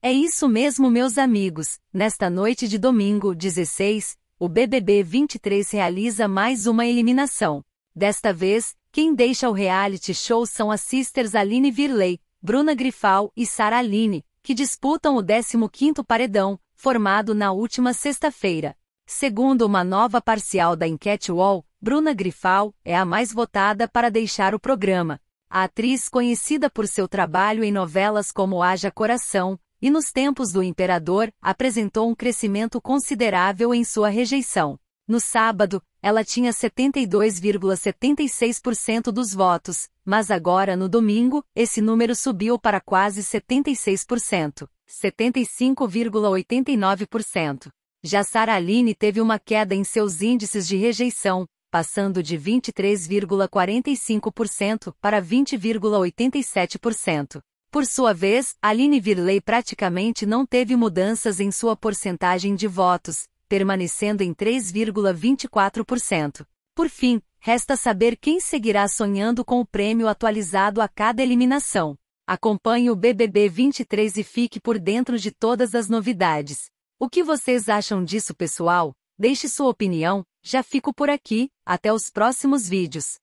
É isso mesmo, meus amigos. Nesta noite de domingo, 16, o BBB 23 realiza mais uma eliminação. Desta vez, quem deixa o reality show são as sisters Aline Virley, Bruna Grifal e Sara Aline, que disputam o 15º paredão, formado na última sexta-feira. Segundo uma nova parcial da enquete Wall, Bruna Grifal é a mais votada para deixar o programa. A atriz, conhecida por seu trabalho em novelas como Haja Coração, e nos tempos do imperador, apresentou um crescimento considerável em sua rejeição. No sábado, ela tinha 72,76% dos votos, mas agora no domingo, esse número subiu para quase 76%, 75,89%. Já Sara Aline teve uma queda em seus índices de rejeição, passando de 23,45% para 20,87%. Por sua vez, Aline Virley praticamente não teve mudanças em sua porcentagem de votos, permanecendo em 3,24%. Por fim, resta saber quem seguirá sonhando com o prêmio atualizado a cada eliminação. Acompanhe o BBB 23 e fique por dentro de todas as novidades. O que vocês acham disso, pessoal? Deixe sua opinião, já fico por aqui, até os próximos vídeos.